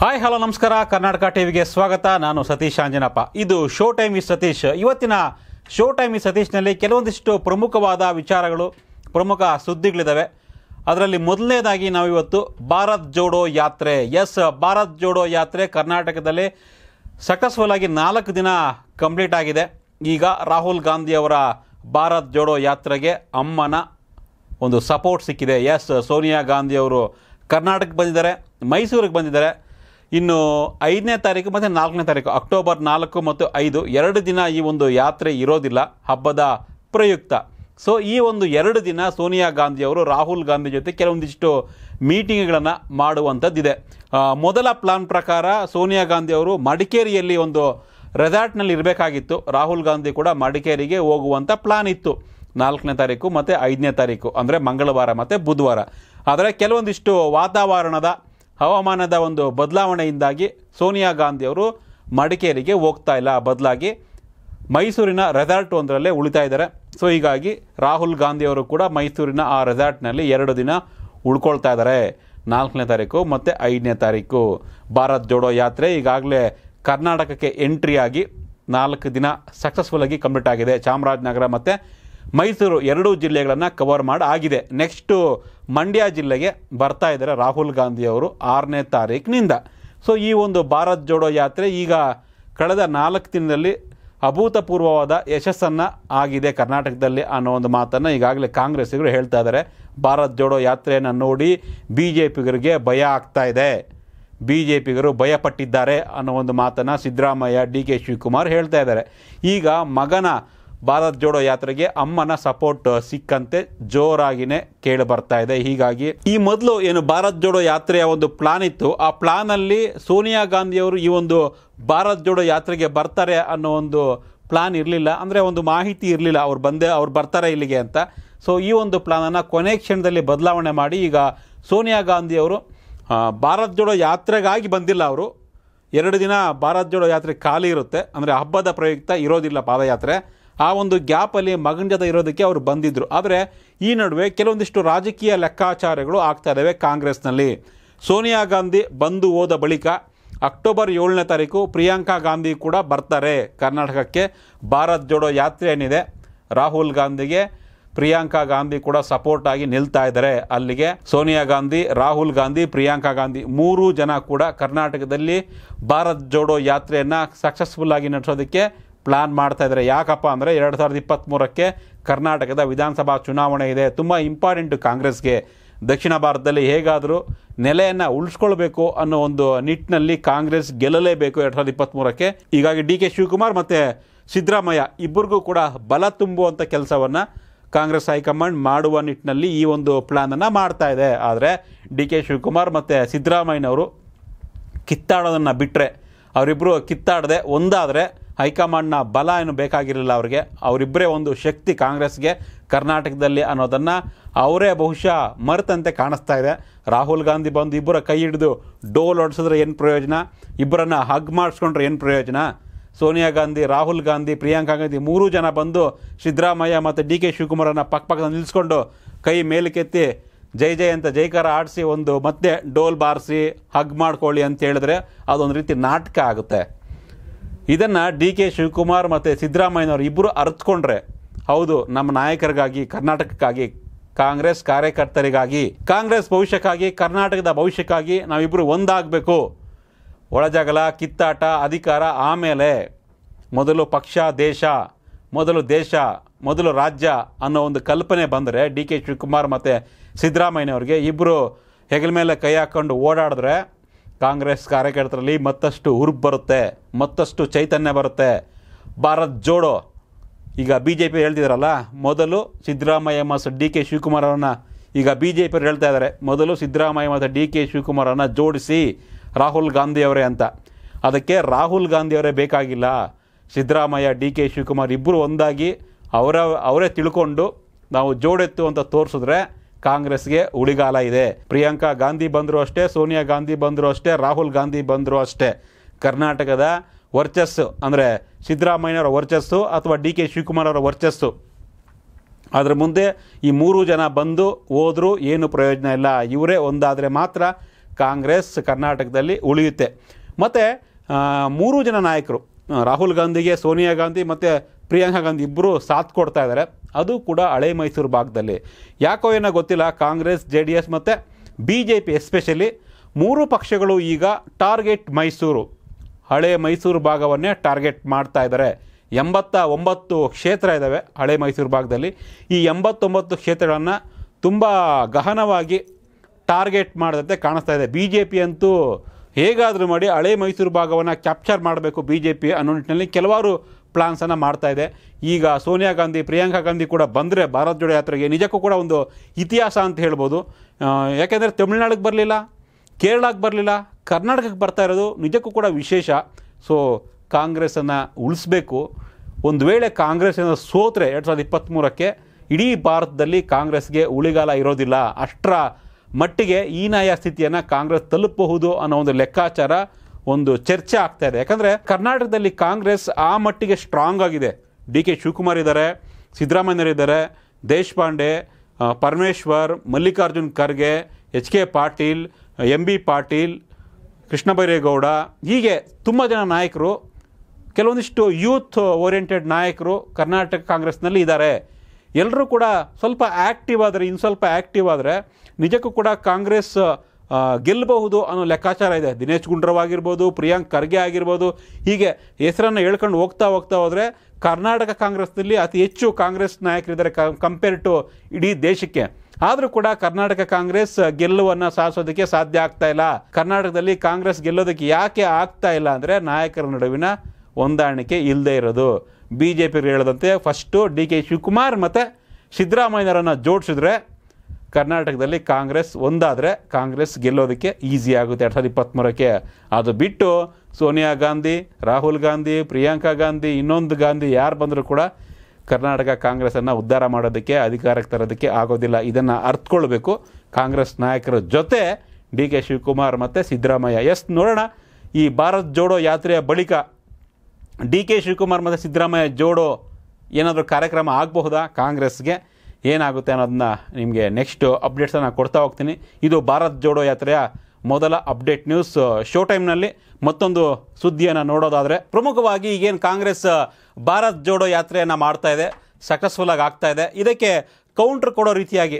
hi hello ನಮಸ್ಕಾರ ಕರ್ನಾಟಕ ಟಿವಿಗೆ ಸ್ವಾಗತ ನಾನು ಸತೀಶ್ ಆಂಜನಪ್ಪ ಇದು ಶೋ ಟೈಮ್ ಇಸ್ ಸತೀಶ್ ಇವತ್ತಿನ ಶೋ ಟೈಮ್ ಇಸ್ ಸತೀಶ್ನಲ್ಲಿ ಕೆಲವೊಂದಿಷ್ಟು ಪ್ರಮುಖವಾದ ವಿಚಾರಗಳು ಪ್ರಮುಖ ಸುದ್ದಿಗಳಿದ್ದಾವೆ ಅದರಲ್ಲಿ ಮೊದಲನೇದಾಗಿ ನಾವಿವತ್ತು ಭಾರತ್ ಜೋಡೋ ಯಾತ್ರೆ ಎಸ್ ಭಾರತ್ ಜೋಡೋ ಯಾತ್ರೆ ಕರ್ನಾಟಕದಲ್ಲಿ ಸಕ್ಸಸ್ಫುಲ್ ನಾಲ್ಕು ದಿನ ಕಂಪ್ಲೀಟ್ ಆಗಿದೆ ಈಗ ರಾಹುಲ್ ಗಾಂಧಿಯವರ ಭಾರತ್ ಜೋಡೋ ಯಾತ್ರೆಗೆ ಅಮ್ಮನ ಒಂದು ಸಪೋರ್ಟ್ ಸಿಕ್ಕಿದೆ ಎಸ್ ಸೋನಿಯಾ ಗಾಂಧಿ ಅವರು ಕರ್ನಾಟಕಕ್ಕೆ ಬಂದಿದ್ದಾರೆ ಮೈಸೂರಿಗೆ ಬಂದಿದ್ದಾರೆ ಇನ್ನು ಐದನೇ ತಾರೀಕು ಮತ್ತು ನಾಲ್ಕನೇ ತಾರೀಕು ಅಕ್ಟೋಬರ್ ನಾಲ್ಕು ಮತ್ತು ಐದು ಎರಡು ದಿನ ಈ ಒಂದು ಯಾತ್ರೆ ಇರೋದಿಲ್ಲ ಹಬ್ಬದ ಪ್ರಯುಕ್ತ ಸೊ ಈ ಒಂದು ಎರಡು ದಿನ ಸೋನಿಯಾ ಗಾಂಧಿಯವರು ರಾಹುಲ್ ಗಾಂಧಿ ಜೊತೆ ಕೆಲವೊಂದಿಷ್ಟು ಮೀಟಿಂಗ್ಗಳನ್ನು ಮಾಡುವಂಥದ್ದಿದೆ ಮೊದಲ ಪ್ಲಾನ್ ಪ್ರಕಾರ ಸೋನಿಯಾ ಗಾಂಧಿ ಅವರು ಮಡಿಕೇರಿಯಲ್ಲಿ ಒಂದು ರೆಸಾರ್ಟ್ನಲ್ಲಿ ಇರಬೇಕಾಗಿತ್ತು ರಾಹುಲ್ ಗಾಂಧಿ ಕೂಡ ಮಡಿಕೇರಿಗೆ ಹೋಗುವಂಥ ಪ್ಲಾನ್ ಇತ್ತು ನಾಲ್ಕನೇ ತಾರೀಕು ಮತ್ತು ಐದನೇ ತಾರೀಕು ಅಂದರೆ ಮಂಗಳವಾರ ಮತ್ತು ಬುಧವಾರ ಆದರೆ ಕೆಲವೊಂದಿಷ್ಟು ವಾತಾವರಣದ ಹವಾಮಾನದ ಒಂದು ಬದಲಾವಣೆಯಿಂದಾಗಿ ಸೋನಿಯಾ ಗಾಂಧಿಯವರು ಮಡಿಕೇರಿಗೆ ಹೋಗ್ತಾ ಇಲ್ಲ ಬದಲಾಗಿ ಮೈಸೂರಿನ ರೆಸಾರ್ಟ್ ಒಂದರಲ್ಲೇ ಉಳಿತಾ ಇದ್ದಾರೆ ಸೊ ಹೀಗಾಗಿ ರಾಹುಲ್ ಗಾಂಧಿಯವರು ಕೂಡ ಮೈಸೂರಿನ ಆ ರೆಸಾರ್ಟ್ನಲ್ಲಿ ಎರಡು ದಿನ ಉಳ್ಕೊಳ್ತಾ ಇದ್ದಾರೆ ನಾಲ್ಕನೇ ತಾರೀಕು ಮತ್ತು ಐದನೇ ತಾರೀಕು ಭಾರತ್ ಜೋಡೋ ಯಾತ್ರೆ ಈಗಾಗಲೇ ಕರ್ನಾಟಕಕ್ಕೆ ಎಂಟ್ರಿಯಾಗಿ ನಾಲ್ಕು ದಿನ ಸಕ್ಸಸ್ಫುಲ್ಲಾಗಿ ಕಂಪ್ಲೀಟ್ ಆಗಿದೆ ಚಾಮರಾಜನಗರ ಮತ್ತು ಮೈಸೂರು ಎರಡೂ ಜಿಲ್ಲೆಗಳನ್ನು ಕವರ್ ಮಾಡಿ ಆಗಿದೆ ನೆಕ್ಸ್ಟು ಮಂಡ್ಯ ಜಿಲ್ಲೆಗೆ ಬರ್ತಾ ಇದ್ದಾರೆ ರಾಹುಲ್ ಗಾಂಧಿ ಅವರು ಆರನೇ ತಾರೀಕಿನಿಂದ ಸೊ ಈ ಒಂದು ಭಾರತ್ ಜೋಡೋ ಯಾತ್ರೆ ಈಗ ಕಳೆದ ನಾಲ್ಕು ದಿನದಲ್ಲಿ ಅಭೂತಪೂರ್ವವಾದ ಯಶಸ್ಸನ್ನು ಆಗಿದೆ ಕರ್ನಾಟಕದಲ್ಲಿ ಅನ್ನೋ ಒಂದು ಮಾತನ್ನು ಈಗಾಗಲೇ ಕಾಂಗ್ರೆಸ್ಸಿಗರು ಹೇಳ್ತಾ ಇದ್ದಾರೆ ಭಾರತ್ ಜೋಡೋ ಯಾತ್ರೆಯನ್ನು ನೋಡಿ ಬಿ ಜೆ ಪಿಗರಿಗೆ ಭಯ ಆಗ್ತಾ ಇದೆ ಬಿ ಜೆ ಪಿಗರು ಭಯಪಟ್ಟಿದ್ದಾರೆ ಅನ್ನೋ ಒಂದು ಮಾತನ್ನು ಸಿದ್ದರಾಮಯ್ಯ ಡಿ ಕೆ ಶಿವಕುಮಾರ್ ಹೇಳ್ತಾ ಇದ್ದಾರೆ ಈಗ ಮಗನ ಭಾರತ್ ಜೋಡೋ ಯಾತ್ರೆಗೆ ಅಮ್ಮನ ಸಪೋರ್ಟ್ ಸಿಕ್ಕಂತೆ ಜೋರಾಗಿನೇ ಕೇಳಿ ಬರ್ತಾ ಇದೆ ಹೀಗಾಗಿ ಈ ಮೊದಲು ಏನು ಭಾರತ್ ಜೋಡೋ ಯಾತ್ರೆಯ ಒಂದು ಪ್ಲಾನ್ ಇತ್ತು ಆ ಪ್ಲಾನ್ ಅಲ್ಲಿ ಸೋನಿಯಾ ಗಾಂಧಿಯವರು ಈ ಒಂದು ಭಾರತ್ ಜೋಡೋ ಯಾತ್ರೆಗೆ ಬರ್ತಾರೆ ಅನ್ನೋ ಒಂದು ಪ್ಲಾನ್ ಇರಲಿಲ್ಲ ಅಂದರೆ ಒಂದು ಮಾಹಿತಿ ಇರಲಿಲ್ಲ ಅವ್ರು ಬಂದೆ ಅವ್ರು ಬರ್ತಾರೆ ಇಲ್ಲಿಗೆ ಅಂತ ಸೊ ಈ ಒಂದು ಪ್ಲಾನನ್ನು ಕೊನೆ ಕ್ಷಣದಲ್ಲಿ ಬದಲಾವಣೆ ಮಾಡಿ ಈಗ ಸೋನಿಯಾ ಗಾಂಧಿಯವರು ಭಾರತ್ ಜೋಡೋ ಯಾತ್ರೆಗಾಗಿ ಬಂದಿಲ್ಲ ಅವರು ಎರಡು ದಿನ ಭಾರತ್ ಜೋಡೋ ಯಾತ್ರೆ ಖಾಲಿ ಇರುತ್ತೆ ಅಂದರೆ ಹಬ್ಬದ ಪ್ರಯುಕ್ತ ಇರೋದಿಲ್ಲ ಪಾದಯಾತ್ರೆ ಆ ಒಂದು ಗ್ಯಾಪಲ್ಲಿ ಮಗನ ಜೊತೆ ಇರೋದಕ್ಕೆ ಅವರು ಬಂದಿದ್ದರು ಆದರೆ ಈ ನಡುವೆ ಕೆಲವೊಂದಿಷ್ಟು ರಾಜಕೀಯ ಲೆಕ್ಕಾಚಾರಗಳು ಆಗ್ತಾ ಇದಾವೆ ಕಾಂಗ್ರೆಸ್ನಲ್ಲಿ ಸೋನಿಯಾ ಗಾಂಧಿ ಬಂದು ಹೋದ ಬಳಿಕ ಅಕ್ಟೋಬರ್ ಏಳನೇ ತಾರೀಕು ಪ್ರಿಯಾಂಕಾ ಗಾಂಧಿ ಕೂಡ ಬರ್ತಾರೆ ಕರ್ನಾಟಕಕ್ಕೆ ಭಾರತ್ ಜೋಡೋ ಯಾತ್ರೆ ಏನಿದೆ ರಾಹುಲ್ ಗಾಂಧಿಗೆ ಪ್ರಿಯಾಂಕಾ ಗಾಂಧಿ ಕೂಡ ಸಪೋರ್ಟ್ ಆಗಿ ನಿಲ್ತಾ ಇದ್ದಾರೆ ಅಲ್ಲಿಗೆ ಸೋನಿಯಾ ಗಾಂಧಿ ರಾಹುಲ್ ಗಾಂಧಿ ಪ್ರಿಯಾಂಕಾ ಗಾಂಧಿ ಮೂರೂ ಜನ ಕೂಡ ಕರ್ನಾಟಕದಲ್ಲಿ ಭಾರತ್ ಜೋಡೋ ಯಾತ್ರೆಯನ್ನು ಸಕ್ಸಸ್ಫುಲ್ ಆಗಿ ನಡೆಸೋದಕ್ಕೆ ಪ್ಲ್ಯಾನ್ ಮಾಡ್ತಾ ಇದ್ದಾರೆ ಯಾಕಪ್ಪ ಅಂದರೆ ಎರಡು ಸಾವಿರದ ಇಪ್ಪತ್ತ್ಮೂರಕ್ಕೆ ಕರ್ನಾಟಕದ ವಿಧಾನಸಭಾ ಚುನಾವಣೆ ಇದೆ ತುಂಬ ಇಂಪಾರ್ಟೆಂಟು ಕಾಂಗ್ರೆಸ್ಗೆ ದಕ್ಷಿಣ ಭಾರತದಲ್ಲಿ ಹೇಗಾದರೂ ನೆಲೆಯನ್ನು ಉಳಿಸ್ಕೊಳ್ಬೇಕು ಅನ್ನೋ ಒಂದು ನಿಟ್ಟಿನಲ್ಲಿ ಕಾಂಗ್ರೆಸ್ ಗೆಲ್ಲಲೇಬೇಕು ಎರಡು ಸಾವಿರದ ಇಪ್ಪತ್ತ್ಮೂರಕ್ಕೆ ಹೀಗಾಗಿ ಡಿ ಕೆ ಶಿವಕುಮಾರ್ ಮತ್ತು ಸಿದ್ದರಾಮಯ್ಯ ಇಬ್ಬರಿಗೂ ಕೂಡ ಬಲ ತುಂಬುವಂಥ ಕೆಲಸವನ್ನು ಕಾಂಗ್ರೆಸ್ ಹೈಕಮಾಂಡ್ ಮಾಡುವ ನಿಟ್ಟಿನಲ್ಲಿ ಈ ಒಂದು ಪ್ಲ್ಯಾನನ್ನು ಮಾಡ್ತಾ ಇದೆ ಆದರೆ ಡಿ ಕೆ ಶಿವಕುಮಾರ್ ಮತ್ತು ಸಿದ್ದರಾಮಯ್ಯನವರು ಕಿತ್ತಾಡೋದನ್ನು ಬಿಟ್ಟರೆ ಅವರಿಬ್ಬರು ಕಿತ್ತಾಡದೆ ಒಂದಾದರೆ ಹೈಕಮಾಂಡ್ನ ಬಲ ಏನು ಬೇಕಾಗಿರಲಿಲ್ಲ ಅವರಿಗೆ ಅವರಿಬ್ಬರೇ ಒಂದು ಶಕ್ತಿ ಕಾಂಗ್ರೆಸ್ಗೆ ಕರ್ನಾಟಕದಲ್ಲಿ ಅನ್ನೋದನ್ನು ಅವರೇ ಬಹುಶಃ ಮರೆತಂತೆ ಕಾಣಿಸ್ತಾ ಇದೆ ರಾಹುಲ್ ಗಾಂಧಿ ಬಂದು ಇಬ್ಬರ ಕೈ ಹಿಡಿದು ಡೋಲ್ ಓಡಿಸಿದ್ರೆ ಏನು ಪ್ರಯೋಜನ ಇಬ್ಬರನ್ನ ಹಗ್ ಮಾಡಿಸ್ಕೊಂಡ್ರೆ ಏನು ಪ್ರಯೋಜನ ಸೋನಿಯಾ ಗಾಂಧಿ ರಾಹುಲ್ ಗಾಂಧಿ ಪ್ರಿಯಾಂಕಾ ಗಾಂಧಿ ಮೂರೂ ಜನ ಬಂದು ಸಿದ್ದರಾಮಯ್ಯ ಮತ್ತು ಡಿ ಕೆ ಶಿವಕುಮಾರನ್ನು ಪಕ್ಕ ನಿಲ್ಸ್ಕೊಂಡು ನಿಲ್ಲಿಸ್ಕೊಂಡು ಕೈ ಮೇಲಕ್ಕೆತ್ತಿ ಜೈ ಜೈ ಅಂತ ಜೈಕಾರ ಆಡಿಸಿ ಒಂದು ಮತ್ತೆ ಡೋಲ್ ಬಾರಿಸಿ ಹಗ್ ಮಾಡ್ಕೊಳ್ಳಿ ಅಂತ ಹೇಳಿದ್ರೆ ಅದೊಂದು ರೀತಿ ನಾಟಕ ಆಗುತ್ತೆ ಇದನ್ನು ಡಿ ಕೆ ಶಿವಕುಮಾರ್ ಮತ್ತು ಸಿದ್ದರಾಮಯ್ಯನವರು ಇಬ್ಬರು ಅರ್ತ್ಕೊಂಡ್ರೆ ಹೌದು ನಮ್ಮ ನಾಯಕರಿಗಾಗಿ ಕರ್ನಾಟಕಕ್ಕಾಗಿ ಕಾಂಗ್ರೆಸ್ ಕಾರ್ಯಕರ್ತರಿಗಾಗಿ ಕಾಂಗ್ರೆಸ್ ಭವಿಷ್ಯಕ್ಕಾಗಿ ಕರ್ನಾಟಕದ ಭವಿಷ್ಯಕ್ಕಾಗಿ ನಾವಿಬ್ಬರು ಒಂದಾಗಬೇಕು ಒಳಜಗಳ ಕಿತ್ತಾಟ ಅಧಿಕಾರ ಆಮೇಲೆ ಮೊದಲು ಪಕ್ಷ ದೇಶ ಮೊದಲು ದೇಶ ಮೊದಲು ರಾಜ್ಯ ಅನ್ನೋ ಒಂದು ಕಲ್ಪನೆ ಬಂದರೆ ಡಿ ಕೆ ಶಿವಕುಮಾರ್ ಮತ್ತು ಸಿದ್ದರಾಮಯ್ಯನವ್ರಿಗೆ ಇಬ್ಬರು ಹೆಗಲ ಮೇಲೆ ಕೈ ಹಾಕ್ಕೊಂಡು ಓಡಾಡಿದ್ರೆ ಕಾಂಗ್ರೆಸ್ ಕಾರ್ಯಕರ್ತರಲ್ಲಿ ಮತ್ತಷ್ಟು ಹುರುಪು ಬರುತ್ತೆ ಮತ್ತಷ್ಟು ಚೈತನ್ಯ ಬರುತ್ತೆ ಭಾರತ್ ಜೋಡೋ ಈಗ ಬಿ ಜೆ ಪಿ ಮೊದಲು ಸಿದ್ದರಾಮಯ್ಯ ಮತ್ತು ಡಿ ಕೆ ಶಿವಕುಮಾರ್ ಅವರನ್ನು ಈಗ ಬಿ ಜೆ ಪಿಯವ್ರು ಹೇಳ್ತಾ ಇದ್ದಾರೆ ಮೊದಲು ಸಿದ್ದರಾಮಯ್ಯ ಮತ್ತು ಡಿ ಕೆ ಶಿವಕುಮಾರನ್ನು ಜೋಡಿಸಿ ರಾಹುಲ್ ಗಾಂಧಿಯವರೇ ಅಂತ ಅದಕ್ಕೆ ರಾಹುಲ್ ಗಾಂಧಿಯವರೇ ಬೇಕಾಗಿಲ್ಲ ಸಿದ್ದರಾಮಯ್ಯ ಡಿ ಕೆ ಶಿವಕುಮಾರ್ ಇಬ್ಬರು ಒಂದಾಗಿ ಅವರ ಅವರೇ ತಿಳ್ಕೊಂಡು ನಾವು ಜೋಡೆತ್ತು ಅಂತ ತೋರಿಸಿದ್ರೆ ಕಾಂಗ್ರೆಸ್ಗೆ ಉಳಿಗಾಲ ಇದೆ ಪ್ರಿಯಾಂಕಾ ಗಾಂಧಿ ಬಂದರೂ ಅಷ್ಟೇ ಸೋನಿಯಾ ಗಾಂಧಿ ಬಂದರೂ ಅಷ್ಟೇ ರಾಹುಲ್ ಗಾಂಧಿ ಬಂದರೂ ಅಷ್ಟೇ ಕರ್ನಾಟಕದ ವರ್ಚಸ್ಸು ಅಂದರೆ ಸಿದ್ದರಾಮಯ್ಯವರ ವರ್ಚಸ್ಸು ಅಥವಾ ಡಿ ಕೆ ಶಿವಕುಮಾರ್ ಅವರ ವರ್ಚಸ್ಸು ಅದರ ಮುಂದೆ ಈ ಮೂರು ಜನ ಬಂದು ಹೋದರೂ ಏನು ಪ್ರಯೋಜನ ಇಲ್ಲ ಇವರೇ ಒಂದಾದರೆ ಮಾತ್ರ ಕಾಂಗ್ರೆಸ್ ಕರ್ನಾಟಕದಲ್ಲಿ ಉಳಿಯುತ್ತೆ ಮತ್ತು ಮೂರು ಜನ ನಾಯಕರು ರಾಹುಲ್ ಗಾಂಧಿಗೆ ಸೋನಿಯಾ ಗಾಂಧಿ ಮತ್ತು ಪ್ರಿಯಾಂಕಾ ಗಾಂಧಿ ಇಬ್ಬರು ಸಾಥ್ ಕೊಡ್ತಾ ಇದ್ದಾರೆ ಅದು ಕೂಡ ಹಳೆ ಮೈಸೂರು ಭಾಗದಲ್ಲಿ ಯಾಕೋ ಏನೋ ಗೊತ್ತಿಲ್ಲ ಕಾಂಗ್ರೆಸ್ ಜೆ ಡಿ ಎಸ್ ಮತ್ತು ಬಿ ಜೆ ಪಿ ಎಸ್ಪೆಷಲಿ ಮೂರು ಪಕ್ಷಗಳು ಈಗ ಟಾರ್ಗೆಟ್ ಮೈಸೂರು ಹಳೆ ಮೈಸೂರು ಭಾಗವನ್ನೇ ಟಾರ್ಗೆಟ್ ಮಾಡ್ತಾ ಇದ್ದಾರೆ ಎಂಬತ್ತ ಒಂಬತ್ತು ಕ್ಷೇತ್ರ ಇದ್ದಾವೆ ಹಳೆ ಮೈಸೂರು ಭಾಗದಲ್ಲಿ ಈ ಎಂಬತ್ತೊಂಬತ್ತು ಕ್ಷೇತ್ರಗಳನ್ನು ತುಂಬ ಗಹನವಾಗಿ ಟಾರ್ಗೆಟ್ ಮಾಡದಂತೆ ಕಾಣಿಸ್ತಾ ಇದೆ ಬಿ ಜೆ ಪಿ ಅಂತೂ ಹೇಗಾದರೂ ಮಾಡಿ ಹಳೆ ಮೈಸೂರು ಭಾಗವನ್ನು ಕ್ಯಾಪ್ಚರ್ ಮಾಡಬೇಕು ಬಿ ಜೆ ಪಿ ಅನ್ನೋ ನಿಟ್ಟಿನಲ್ಲಿ ಕೆಲವಾರು ಪ್ಲಾನ್ಸನ್ನು ಮಾಡ್ತಾ ಇದೆ ಈಗ ಸೋನಿಯಾ ಗಾಂಧಿ ಪ್ರಿಯಾಂಕಾ ಗಾಂಧಿ ಕೂಡ ಬಂದರೆ ಭಾರತ್ ಜೋಡೋ ಯಾತ್ರೆಗೆ ನಿಜಕ್ಕೂ ಕೂಡ ಒಂದು ಇತಿಹಾಸ ಅಂತ ಹೇಳ್ಬೋದು ಯಾಕೆಂದರೆ ತಮಿಳುನಾಡಿಗೆ ಬರಲಿಲ್ಲ ಕೇರಳಕ್ಕೆ ಬರಲಿಲ್ಲ ಕರ್ನಾಟಕಕ್ಕೆ ಬರ್ತಾ ಇರೋದು ನಿಜಕ್ಕೂ ಕೂಡ ವಿಶೇಷ ಸೊ ಕಾಂಗ್ರೆಸ್ಸನ್ನು ಉಳಿಸ್ಬೇಕು ಒಂದು ವೇಳೆ ಕಾಂಗ್ರೆಸ್ಸಿನ ಸೋತ್ರೆ ಎರಡು ಸಾವಿರದ ಇಪ್ಪತ್ತ್ಮೂರಕ್ಕೆ ಇಡೀ ಭಾರತದಲ್ಲಿ ಕಾಂಗ್ರೆಸ್ಗೆ ಉಳಿಗಾಲ ಇರೋದಿಲ್ಲ ಅಷ್ಟರ ಮಟ್ಟಿಗೆ ಈ ನಾಯ ಸ್ಥಿತಿಯನ್ನು ಕಾಂಗ್ರೆಸ್ ತಲುಪಬಹುದು ಅನ್ನೋ ಒಂದು ಲೆಕ್ಕಾಚಾರ ಒಂದು ಚರ್ಚೆ ಆಗ್ತಾ ಇದೆ ಯಾಕಂದರೆ ಕರ್ನಾಟಕದಲ್ಲಿ ಕಾಂಗ್ರೆಸ್ ಆ ಮಟ್ಟಿಗೆ ಸ್ಟ್ರಾಂಗ್ ಆಗಿದೆ ಡಿ ಕೆ ಶಿವಕುಮಾರ್ ಇದ್ದಾರೆ ಇದ್ದಾರೆ Deshpande Parameshwar Mallikarjun Kharge H K Patil M B Patil Krishna Byregowda ಹೀಗೆ ತುಂಬ ಜನ ನಾಯಕರು ಕೆಲವೊಂದಿಷ್ಟು ಯೂತ್ ಓರಿಯೆಂಟೆಡ್ ನಾಯಕರು ಕರ್ನಾಟಕ ಕಾಂಗ್ರೆಸ್ನಲ್ಲಿ ಇದ್ದಾರೆ ಎಲ್ಲರೂ ಕೂಡ ಸ್ವಲ್ಪ ಆ್ಯಕ್ಟಿವ್ ಆದರೆ ಇನ್ನು ಸ್ವಲ್ಪ ಆ್ಯಕ್ಟಿವ್ ಆದರೆ ನಿಜಕ್ಕೂ ಕೂಡ ಕಾಂಗ್ರೆಸ್ ಗೆಲ್ಲಬಹುದು ಅನ್ನೋ ಲೆಕ್ಕಾಚಾರ ಇದೆ ದಿನೇಶ್ ಆಗಿರ್ಬೋದು ಪ್ರಿಯಾಂಕ್ ಖರ್ಗೆ ಆಗಿರ್ಬೋದು ಹೀಗೆ ಹೆಸರನ್ನು ಹೇಳ್ಕೊಂಡು ಹೋಗ್ತಾ ಹೋಗ್ತಾ ಹೋದರೆ ಕರ್ನಾಟಕ ಕಾಂಗ್ರೆಸ್ನಲ್ಲಿ ಅತಿ ಹೆಚ್ಚು ಕಾಂಗ್ರೆಸ್ ನಾಯಕರಿದ್ದಾರೆ ಕಂಪೇರ್ ಟು ಇಡೀ ದೇಶಕ್ಕೆ ಆದರೂ ಕೂಡ ಕರ್ನಾಟಕ ಕಾಂಗ್ರೆಸ್ ಗೆಲ್ಲುವನ್ನು ಸಾಧಿಸೋದಕ್ಕೆ ಸಾಧ್ಯ ಆಗ್ತಾ ಇಲ್ಲ ಕರ್ನಾಟಕದಲ್ಲಿ ಕಾಂಗ್ರೆಸ್ ಗೆಲ್ಲೋದಕ್ಕೆ ಯಾಕೆ ಆಗ್ತಾ ಇಲ್ಲ ಅಂದರೆ ನಾಯಕರ ನಡುವಿನ ಹೊಂದಾಣಿಕೆ ಇಲ್ಲದೆ ಇರೋದು ಬಿ ಜೆ ಪಿ ಹೇಳದಂತೆ ಫಸ್ಟು ಡಿ ಕೆ ಶಿವಕುಮಾರ್ ಮತ್ತು ಸಿದ್ದರಾಮಯ್ಯರನ್ನು ಜೋಡಿಸಿದ್ರೆ ಕರ್ನಾಟಕದಲ್ಲಿ ಕಾಂಗ್ರೆಸ್ ಒಂದಾದರೆ ಕಾಂಗ್ರೆಸ್ ಗೆಲ್ಲೋದಕ್ಕೆ ಈಸಿ ಆಗುತ್ತೆ ಎರಡು ಸಾವಿರದ ಇಪ್ಪತ್ತ್ಮೂರಕ್ಕೆ ಅದು ಬಿಟ್ಟು ಸೋನಿಯಾ ಗಾಂಧಿ ರಾಹುಲ್ ಗಾಂಧಿ ಪ್ರಿಯಾಂಕಾ ಗಾಂಧಿ ಇನ್ನೊಂದು ಗಾಂಧಿ ಯಾರು ಬಂದರೂ ಕೂಡ ಕರ್ನಾಟಕ ಕಾಂಗ್ರೆಸ್ಸನ್ನು ಉದ್ಧಾರ ಮಾಡೋದಕ್ಕೆ ಅಧಿಕಾರಕ್ಕೆ ತರೋದಕ್ಕೆ ಆಗೋದಿಲ್ಲ ಇದನ್ನು ಅರ್ಥಕೊಳ್ಬೇಕು ಕಾಂಗ್ರೆಸ್ ನಾಯಕರ ಜೊತೆ ಡಿ ಕೆ ಶಿವಕುಮಾರ್ ಮತ್ತು ಸಿದ್ದರಾಮಯ್ಯ ಎಸ್ ನೋಡೋಣ ಈ ಭಾರತ್ ಜೋಡೋ ಯಾತ್ರೆಯ ಬಳಿಕ ಡಿ ಕೆ ಶಿವಕುಮಾರ್ ಮತ್ತು ಸಿದ್ದರಾಮಯ್ಯ ಜೋಡೋ ಏನಾದರೂ ಕಾರ್ಯಕ್ರಮ ಆಗಬಹುದಾ ಕಾಂಗ್ರೆಸ್ಗೆ ಏನಾಗುತ್ತೆ ಅನ್ನೋದನ್ನ ನಿಮಗೆ ನೆಕ್ಸ್ಟ್ ಅಪ್ಡೇಟ್ಸನ್ನು ಕೊಡ್ತಾ ಹೋಗ್ತೀನಿ ಇದು ಭಾರತ್ ಜೋಡೋ ಯಾತ್ರೆಯ ಮೊದಲ ಅಪ್ಡೇಟ್ ನ್ಯೂಸ್ ಶೋ ಟೈಮ್ನಲ್ಲಿ ಮತ್ತೊಂದು ಸುದ್ದಿಯನ್ನು ನೋಡೋದಾದರೆ ಪ್ರಮುಖವಾಗಿ ಈಗೇನು ಕಾಂಗ್ರೆಸ್ ಭಾರತ್ ಜೋಡೋ ಯಾತ್ರೆಯನ್ನು ಮಾಡ್ತಾ ಇದೆ ಸಕ್ಸಸ್ಫುಲ್ಲಾಗಿ ಆಗ್ತಾ ಇದೆ ಇದಕ್ಕೆ ಕೌಂಟ್ರ್ ಕೊಡೋ ರೀತಿಯಾಗಿ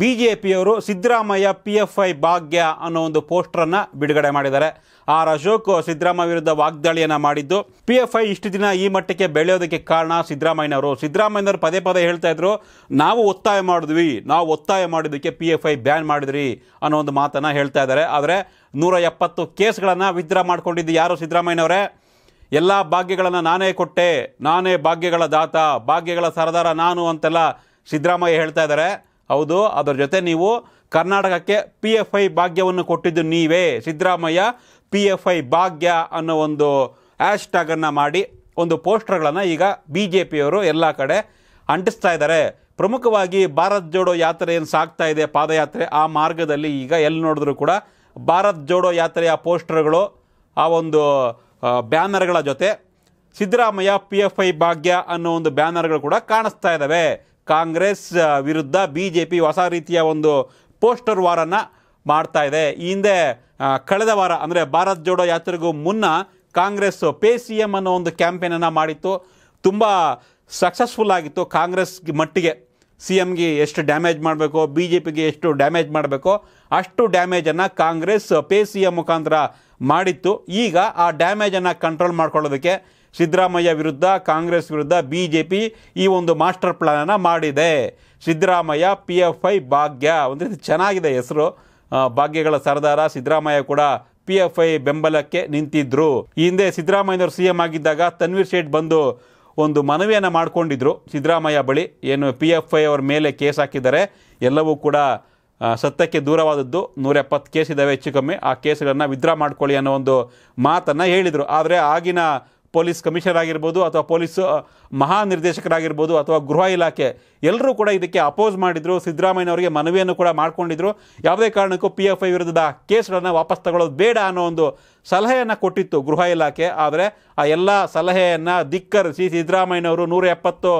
ಬಿ ಜೆ ಪಿಯವರು ಸಿದ್ದರಾಮಯ್ಯ ಪಿ ಎಫ್ ಐ ಭಾಗ್ಯ ಅನ್ನೋ ಒಂದು ಪೋಸ್ಟರನ್ನು ಬಿಡುಗಡೆ ಮಾಡಿದ್ದಾರೆ ಆರ್ ಅಶೋಕ್ ಸಿದ್ದರಾಮಯ್ಯ ವಿರುದ್ಧ ವಾಗ್ದಾಳಿಯನ್ನು ಮಾಡಿದ್ದು ಪಿ ಎಫ್ ಐ ಇಷ್ಟು ದಿನ ಈ ಮಟ್ಟಕ್ಕೆ ಬೆಳೆಯೋದಕ್ಕೆ ಕಾರಣ ಸಿದ್ದರಾಮಯ್ಯನವರು ಸಿದ್ದರಾಮಯ್ಯನವರು ಪದೇ ಪದೇ ಹೇಳ್ತಾ ಇದ್ರು ನಾವು ಒತ್ತಾಯ ಮಾಡಿದ್ವಿ ನಾವು ಒತ್ತಾಯ ಮಾಡಿದ್ದಕ್ಕೆ ಪಿ ಎಫ್ ಐ ಬ್ಯಾನ್ ಮಾಡಿದ್ರಿ ಅನ್ನೋ ಒಂದು ಮಾತನ್ನು ಹೇಳ್ತಾ ಇದ್ದಾರೆ ಆದರೆ ನೂರ ಎಪ್ಪತ್ತು ಕೇಸ್ಗಳನ್ನು ವಿದ್ರಾ ಮಾಡ್ಕೊಂಡಿದ್ದು ಯಾರು ಸಿದ್ದರಾಮಯ್ಯನವರೇ ಎಲ್ಲ ಭಾಗ್ಯಗಳನ್ನು ನಾನೇ ಕೊಟ್ಟೆ ನಾನೇ ಭಾಗ್ಯಗಳ ದಾತ ಭಾಗ್ಯಗಳ ಸರದಾರ ನಾನು ಅಂತೆಲ್ಲ ಸಿದ್ದರಾಮಯ್ಯ ಹೇಳ್ತಾ ಇದ್ದಾರೆ ಹೌದು ಅದರ ಜೊತೆ ನೀವು ಕರ್ನಾಟಕಕ್ಕೆ ಪಿ ಎಫ್ ಐ ಭಾಗ್ಯವನ್ನು ಕೊಟ್ಟಿದ್ದು ನೀವೇ ಸಿದ್ದರಾಮಯ್ಯ ಪಿ ಎಫ್ ಐ ಭಾಗ್ಯ ಅನ್ನೋ ಒಂದು ಆ್ಯಶ್ ಟ್ಯಾಗನ್ನು ಮಾಡಿ ಒಂದು ಪೋಸ್ಟರ್ಗಳನ್ನು ಈಗ ಬಿ ಜೆ ಪಿಯವರು ಎಲ್ಲ ಕಡೆ ಅಂಟಿಸ್ತಾ ಇದ್ದಾರೆ ಪ್ರಮುಖವಾಗಿ ಭಾರತ್ ಜೋಡೋ ಯಾತ್ರೆ ಏನು ಸಾಗ್ತಾ ಇದೆ ಪಾದಯಾತ್ರೆ ಆ ಮಾರ್ಗದಲ್ಲಿ ಈಗ ಎಲ್ಲಿ ನೋಡಿದ್ರು ಕೂಡ ಭಾರತ್ ಜೋಡೋ ಯಾತ್ರೆಯ ಪೋಸ್ಟರ್ಗಳು ಆ ಒಂದು ಬ್ಯಾನರ್ಗಳ ಜೊತೆ ಸಿದ್ದರಾಮಯ್ಯ ಪಿ ಎಫ್ ಐ ಭಾಗ್ಯ ಅನ್ನೋ ಒಂದು ಬ್ಯಾನರ್ಗಳು ಕೂಡ ಕಾಣಿಸ್ತಾ ಇದ್ದಾವೆ ಕಾಂಗ್ರೆಸ್ ವಿರುದ್ಧ ಬಿ ಜೆ ಪಿ ಹೊಸ ರೀತಿಯ ಒಂದು ಪೋಸ್ಟರ್ ವಾರನ್ನು ಮಾಡ್ತಾ ಇದೆ ಈ ಹಿಂದೆ ಕಳೆದ ವಾರ ಅಂದರೆ ಭಾರತ್ ಜೋಡೋ ಯಾತ್ರೆಗೂ ಮುನ್ನ ಕಾಂಗ್ರೆಸ್ ಪೇ ಸಿ ಎಮ್ ಅನ್ನೋ ಒಂದು ಕ್ಯಾಂಪೇನನ್ನು ಮಾಡಿತ್ತು ತುಂಬ ಸಕ್ಸಸ್ಫುಲ್ ಆಗಿತ್ತು ಕಾಂಗ್ರೆಸ್ ಮಟ್ಟಿಗೆ ಸಿ ಎಮ್ಗೆ ಎಷ್ಟು ಡ್ಯಾಮೇಜ್ ಮಾಡಬೇಕು ಬಿ ಜೆ ಪಿಗೆ ಎಷ್ಟು ಡ್ಯಾಮೇಜ್ ಮಾಡಬೇಕು ಅಷ್ಟು ಡ್ಯಾಮೇಜನ್ನು ಕಾಂಗ್ರೆಸ್ ಪೇ ಸಿ ಎಮ್ ಮುಖಾಂತರ ಮಾಡಿತ್ತು ಈಗ ಆ ಡ್ಯಾಮೇಜನ್ನು ಕಂಟ್ರೋಲ್ ಮಾಡ್ಕೊಳ್ಳೋದಕ್ಕೆ ಸಿದ್ದರಾಮಯ್ಯ ವಿರುದ್ಧ ಕಾಂಗ್ರೆಸ್ ವಿರುದ್ಧ ಬಿ ಜೆ ಪಿ ಈ ಒಂದು ಮಾಸ್ಟರ್ ಪ್ಲ್ಯಾನನ್ನು ಮಾಡಿದೆ ಸಿದ್ದರಾಮಯ್ಯ ಪಿ ಎಫ್ ಐ ಭಾಗ್ಯ ಒಂದು ರೀತಿ ಚೆನ್ನಾಗಿದೆ ಹೆಸರು ಭಾಗ್ಯಗಳ ಸರ್ದಾರ ಸಿದ್ದರಾಮಯ್ಯ ಕೂಡ ಪಿ ಎಫ್ ಐ ಬೆಂಬಲಕ್ಕೆ ನಿಂತಿದ್ರು ಈ ಹಿಂದೆ ಸಿದ್ದರಾಮಯ್ಯನವರು ಸಿ ಎಂ ಆಗಿದ್ದಾಗ ತನ್ವೀರ್ ಶೇಟ್ ಬಂದು ಒಂದು ಮನವಿಯನ್ನು ಮಾಡಿಕೊಂಡಿದ್ರು ಸಿದ್ದರಾಮಯ್ಯ ಬಳಿ ಏನು ಪಿ ಎಫ್ ಐ ಅವರ ಮೇಲೆ ಕೇಸ್ ಹಾಕಿದ್ದಾರೆ ಎಲ್ಲವೂ ಕೂಡ ಸತ್ಯಕ್ಕೆ ದೂರವಾದದ್ದು ನೂರ ಎಪ್ಪತ್ತು ಕೇಸ್ ಇದ್ದಾವೆ ಹೆಚ್ಚು ಕಮ್ಮಿ ಆ ಕೇಸ್ಗಳನ್ನು ವಿದ್ರಾ ಮಾಡ್ಕೊಳ್ಳಿ ಅನ್ನೋ ಒಂದು ಮಾತನ್ನು ಹೇಳಿದರು ಆದರೆ ಆಗಿನ ಪೊಲೀಸ್ ಕಮಿಷನರ್ ಆಗಿರ್ಬೋದು ಅಥವಾ ಪೊಲೀಸ್ ಮಹಾನಿರ್ದೇಶಕರಾಗಿರ್ಬೋದು ಅಥವಾ ಗೃಹ ಇಲಾಖೆ ಎಲ್ಲರೂ ಕೂಡ ಇದಕ್ಕೆ ಅಪೋಸ್ ಮಾಡಿದರು ಅವರಿಗೆ ಮನವಿಯನ್ನು ಕೂಡ ಮಾಡಿಕೊಂಡಿದ್ರು ಯಾವುದೇ ಕಾರಣಕ್ಕೂ ಪಿ ಎಫ್ ಐ ವಿರುದ್ಧದ ಕೇಸ್ಗಳನ್ನು ವಾಪಸ್ ತಗೊಳ್ಳೋದು ಬೇಡ ಅನ್ನೋ ಒಂದು ಸಲಹೆಯನ್ನು ಕೊಟ್ಟಿತ್ತು ಗೃಹ ಇಲಾಖೆ ಆದರೆ ಆ ಎಲ್ಲ ಸಲಹೆಯನ್ನು ಧಿಕ್ಕರಿಸಿ ಸಿದ್ದರಾಮಯ್ಯವರು ನೂರ ಎಪ್ಪತ್ತು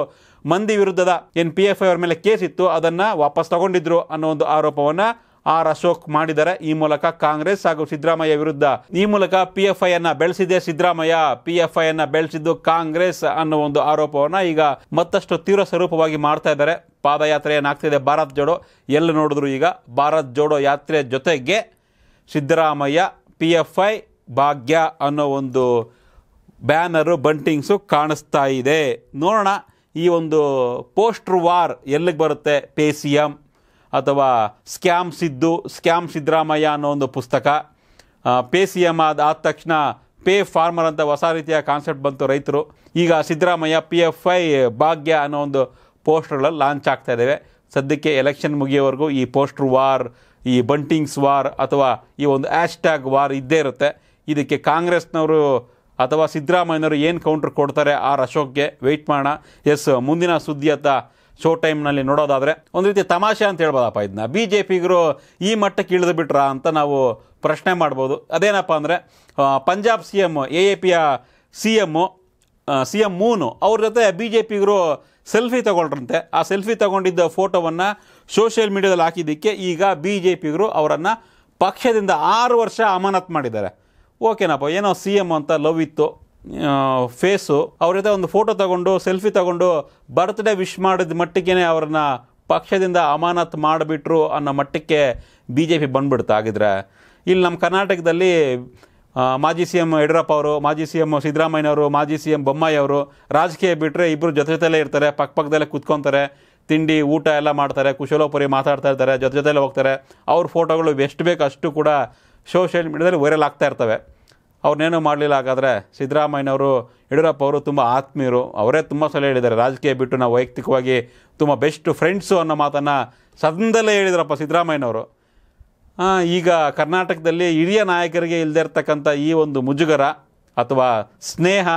ಮಂದಿ ವಿರುದ್ಧದ ಏನು ಪಿ ಎಫ್ ಐ ಅವರ ಮೇಲೆ ಕೇಸ್ ಇತ್ತು ಅದನ್ನು ವಾಪಸ್ ತಗೊಂಡಿದ್ರು ಅನ್ನೋ ಒಂದು ಆರೋಪವನ್ನು ಆರ್ ಅಶೋಕ್ ಮಾಡಿದ್ದಾರೆ ಈ ಮೂಲಕ ಕಾಂಗ್ರೆಸ್ ಹಾಗೂ ಸಿದ್ದರಾಮಯ್ಯ ವಿರುದ್ಧ ಈ ಮೂಲಕ ಪಿ ಎಫ್ ಐ ಅನ್ನ ಬೆಳೆಸಿದೆ ಸಿದ್ದರಾಮಯ್ಯ ಪಿ ಎಫ್ ಐ ಅನ್ನ ಬೆಳೆಸಿದ್ದು ಕಾಂಗ್ರೆಸ್ ಅನ್ನೋ ಒಂದು ಆರೋಪವನ್ನ ಈಗ ಮತ್ತಷ್ಟು ತೀವ್ರ ಸ್ವರೂಪವಾಗಿ ಮಾಡ್ತಾ ಇದ್ದಾರೆ ಪಾದಯಾತ್ರೆ ಏನಾಗ್ತಿದೆ ಭಾರತ್ ಜೋಡೋ ಎಲ್ಲಿ ನೋಡಿದ್ರು ಈಗ ಭಾರತ್ ಜೋಡೋ ಯಾತ್ರೆ ಜೊತೆಗೆ ಸಿದ್ದರಾಮಯ್ಯ ಪಿ ಎಫ್ ಐ ಭಾಗ್ಯ ಅನ್ನೋ ಒಂದು ಬ್ಯಾನರು ಬಂಟಿಂಗ್ಸು ಕಾಣಿಸ್ತಾ ಇದೆ ನೋಡೋಣ ಈ ಒಂದು ಪೋಸ್ಟ್ರ್ ವಾರ್ ಎಲ್ಲಿಗೆ ಬರುತ್ತೆ ಪೇ ಸಿ ಅಥವಾ ಸ್ಕ್ಯಾಮ್ ಸಿದ್ದು ಸ್ಕ್ಯಾಮ್ ಸಿದ್ದರಾಮಯ್ಯ ಅನ್ನೋ ಒಂದು ಪುಸ್ತಕ ಪೇ ಸಿ ಎಮ್ ಆದ ಆದ ತಕ್ಷಣ ಪೇ ಫಾರ್ಮರ್ ಅಂತ ಹೊಸ ರೀತಿಯ ಕಾನ್ಸೆಪ್ಟ್ ಬಂತು ರೈತರು ಈಗ ಸಿದ್ದರಾಮಯ್ಯ ಪಿ ಎಫ್ ಐ ಭಾಗ್ಯ ಅನ್ನೋ ಒಂದು ಪೋಸ್ಟ್ಗಳಲ್ಲಿ ಲಾಂಚ್ ಆಗ್ತಾ ಇದ್ದಾವೆ ಸದ್ಯಕ್ಕೆ ಎಲೆಕ್ಷನ್ ಮುಗಿಯೋವರೆಗೂ ಈ ಪೋಸ್ಟ್ರ್ ವಾರ್ ಈ ಬಂಟಿಂಗ್ಸ್ ವಾರ್ ಅಥವಾ ಈ ಒಂದು ಆ್ಯಶ್ ಟ್ಯಾಗ್ ವಾರ್ ಇದ್ದೇ ಇರುತ್ತೆ ಇದಕ್ಕೆ ಕಾಂಗ್ರೆಸ್ನವರು ಅಥವಾ ಸಿದ್ದರಾಮಯ್ಯನವರು ಏನು ಕೌಂಟ್ರ್ ಕೊಡ್ತಾರೆ ಆರ್ ಅಶೋಕ್ಗೆ ವೆಯ್ಟ್ ಮಾಡೋಣ ಎಸ್ ಮುಂದಿನ ಸುದ್ದಿ ಹತ್ತ ಶೋ ಟೈಮ್ನಲ್ಲಿ ನೋಡೋದಾದರೆ ಒಂದು ರೀತಿ ತಮಾಷೆ ಅಂತ ಹೇಳ್ಬೋದಪ್ಪ ಇದನ್ನ ಬಿ ಜೆ ಪಿಗರು ಈ ಮಟ್ಟಕ್ಕೆ ಇಳಿದು ಬಿಟ್ರಾ ಅಂತ ನಾವು ಪ್ರಶ್ನೆ ಮಾಡ್ಬೋದು ಅದೇನಪ್ಪ ಅಂದರೆ Punjab C M A A ಪಿಯ ಸಿ ಎಮ್ಮು ಸಿ ಎಮ್ ಮೂನು ಅವ್ರ ಜೊತೆ ಬಿ ಜೆ ಪಿಗರು ಸೆಲ್ಫಿ ತಗೊಳ್ರಂತೆ ಆ ಸೆಲ್ಫಿ ತಗೊಂಡಿದ್ದ ಫೋಟೋವನ್ನು ಸೋಷಿಯಲ್ ಮೀಡಿಯಾದಲ್ಲಿ ಹಾಕಿದ್ದಕ್ಕೆ ಈಗ ಬಿ ಜೆ ಪಿಗರು ಅವರನ್ನು ಪಕ್ಷದಿಂದ ಆರು ವರ್ಷ ಅಮಾನತ್ ಮಾಡಿದ್ದಾರೆ ಓಕೆನಪ್ಪ ಏನೋ ಸಿ ಎಮ್ ಅಂತ ಲವ್ ಇತ್ತು ಫೇಸು ಅವ್ರ ಜೊತೆ ಒಂದು ಫೋಟೋ ತಗೊಂಡು ಸೆಲ್ಫಿ ತಗೊಂಡು ಬರ್ತ್ಡೇ ವಿಶ್ ಮಾಡಿದ ಮಟ್ಟಿಗೆ ಅವ್ರನ್ನ ಪಕ್ಷದಿಂದ ಅಮಾನತ್ ಮಾಡಿಬಿಟ್ರು ಅನ್ನೋ ಮಟ್ಟಕ್ಕೆ ಬಿ ಜೆ ಪಿ ಬಂದ್ಬಿಡ್ತು ಆಗಿದ್ರೆ ಇಲ್ಲಿ ನಮ್ಮ ಕರ್ನಾಟಕದಲ್ಲಿ ಮಾಜಿ ಸಿ ಎಂ ಯಡಿಯೂರಪ್ಪ ಅವರು ಮಾಜಿ ಸಿ ಎಮ್ ಸಿದ್ದರಾಮಯ್ಯವರು ಮಾಜಿ ಸಿ ಎಂ ಬೊಮ್ಮಾಯಿ ಅವರು ರಾಜಕೀಯ ಬಿಟ್ಟರೆ ಇಬ್ಬರು ಜೊತೆ ಜೊತೆಲೇ ಇರ್ತಾರೆ ಪಕ್ಕ ಪಕ್ಕದಲ್ಲೇ ಕೂತ್ಕೊತಾರೆ ತಿಂಡಿ ಊಟ ಎಲ್ಲ ಮಾಡ್ತಾರೆ ಕುಶಲೋಪುರಿ ಮಾತಾಡ್ತಾ ಇರ್ತಾರೆ ಜೊತೆ ಜೊತೆಲೇ ಹೋಗ್ತಾರೆ ಅವ್ರ ಫೋಟೋಗಳು ಎಷ್ಟು ಬೇಕು ಅಷ್ಟು ಕೂಡ ಸೋಷಿಯಲ್ ಮೀಡಿಯಾದಲ್ಲಿ ವೈರಲ್ ಆಗ್ತಾ ಇರ್ತವೆ ಅವ್ರನ್ನೇನೂ ಮಾಡಲಿಲ್ಲ ಹಾಗಾದರೆ ಸಿದ್ದರಾಮಯ್ಯನವರು ಯಡಿಯೂರಪ್ಪ ಅವರು ತುಂಬ ಆತ್ಮೀಯರು ಅವರೇ ತುಂಬ ಸಲ ಹೇಳಿದ್ದಾರೆ ರಾಜಕೀಯ ಬಿಟ್ಟು ನಾವು ವೈಯಕ್ತಿಕವಾಗಿ ತುಂಬ ಬೆಸ್ಟ್ ಫ್ರೆಂಡ್ಸು ಅನ್ನೋ ಮಾತನ್ನು ಸದನದಲ್ಲೇ ಹೇಳಿದ್ರಪ್ಪ ಸಿದ್ದರಾಮಯ್ಯನವರು ಈಗ ಕರ್ನಾಟಕದಲ್ಲಿ ಹಿರಿಯ ನಾಯಕರಿಗೆ ಇಲ್ಲದೇ ಇರ್ತಕ್ಕಂಥ ಈ ಒಂದು ಮುಜುಗರ ಅಥವಾ ಸ್ನೇಹ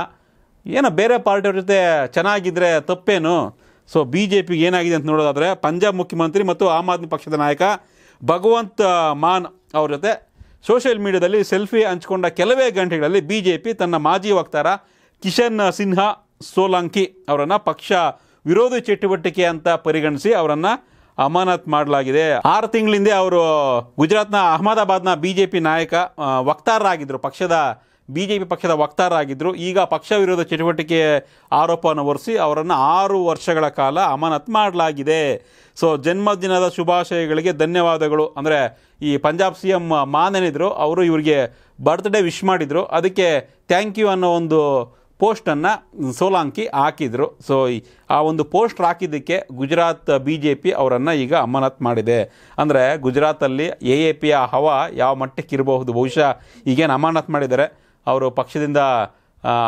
ಏನೋ ಬೇರೆ ಪಾರ್ಟಿಯವ್ರ ಜೊತೆ ಚೆನ್ನಾಗಿದ್ದರೆ ತಪ್ಪೇನು ಸೊ ಬಿ ಜೆ ಪಿಗೆ ಏನಾಗಿದೆ ಅಂತ ನೋಡೋದಾದರೆ ಪಂಜಾಬ್ ಮುಖ್ಯಮಂತ್ರಿ ಮತ್ತು ಆಮ್ ಆದ್ಮಿ ಪಕ್ಷದ ನಾಯಕ ಭಗವಂತ್ ಮಾನ್ ಅವ್ರ ಜೊತೆ ಸೋಷಿಯಲ್ ಮೀಡಿಯಾದಲ್ಲಿ ಸೆಲ್ಫಿ ಹಂಚಿಕೊಂಡ ಕೆಲವೇ ಗಂಟೆಗಳಲ್ಲಿ ಬಿ ಜೆ ಪಿ ತನ್ನ ಮಾಜಿ ವಕ್ತಾರ ಕಿಶನ್ ಸಿನ್ಹಾ ಸೋಲಂಕಿ ಅವರನ್ನು ಪಕ್ಷ ವಿರೋಧಿ ಚಟುವಟಿಕೆ ಅಂತ ಪರಿಗಣಿಸಿ ಅವರನ್ನು ಅಮಾನತ್ ಮಾಡಲಾಗಿದೆ ಆರು ತಿಂಗಳಿಂದೆ ಅವರು ಗುಜರಾತ್ನ ಅಹಮದಾಬಾದ್ನ ಬಿ ಜೆ ಪಿ ನಾಯಕ ವಕ್ತಾರರಾಗಿದ್ದರು ಪಕ್ಷದ ಬಿಜೆಪಿ ಪಕ್ಷದ ವಕ್ತಾರಾಗಿದ್ದರು ಈಗ ಪಕ್ಷ ವಿರೋಧ ಚಟುವಟಿಕೆ ಆರೋಪವನ್ನು ಹೊರಿಸಿ ಅವರನ್ನು ಆರು ವರ್ಷಗಳ ಕಾಲ ಅಮಾನತ್ ಮಾಡಲಾಗಿದೆ ಸೊ ಜನ್ಮದಿನದ ಶುಭಾಶಯಗಳಿಗೆ ಧನ್ಯವಾದಗಳು ಅಂದರೆ ಈ ಪಂಜಾಬ್ ಸಿ ಎಂ ಮಾನನಿದ್ರು ಅವರು ಇವರಿಗೆ ಬರ್ತ್ಡೇ ವಿಶ್ ಮಾಡಿದರು ಅದಕ್ಕೆ ಥ್ಯಾಂಕ್ ಯು ಅನ್ನೋ ಒಂದು ಪೋಸ್ಟನ್ನು ಸೋಲಾಂಕಿ ಹಾಕಿದರು ಸೊ ಆ ಒಂದು ಪೋಸ್ಟ್ ಹಾಕಿದ್ದಕ್ಕೆ ಗುಜರಾತ್ ಬಿ ಜೆ ಪಿ ಅವರನ್ನು ಈಗ ಅಮಾನತ್ ಮಾಡಿದೆ ಅಂದರೆ ಗುಜರಾತಲ್ಲಿ ಎ ಎ ಪಿಯ ಹವಾ ಯಾವ ಮಟ್ಟಕ್ಕಿರಬಹುದು ಬಹುಶಃ ಈಗೇನು ಅಮಾನತ್ ಮಾಡಿದ್ದಾರೆ ಅವರು ಪಕ್ಷದಿಂದ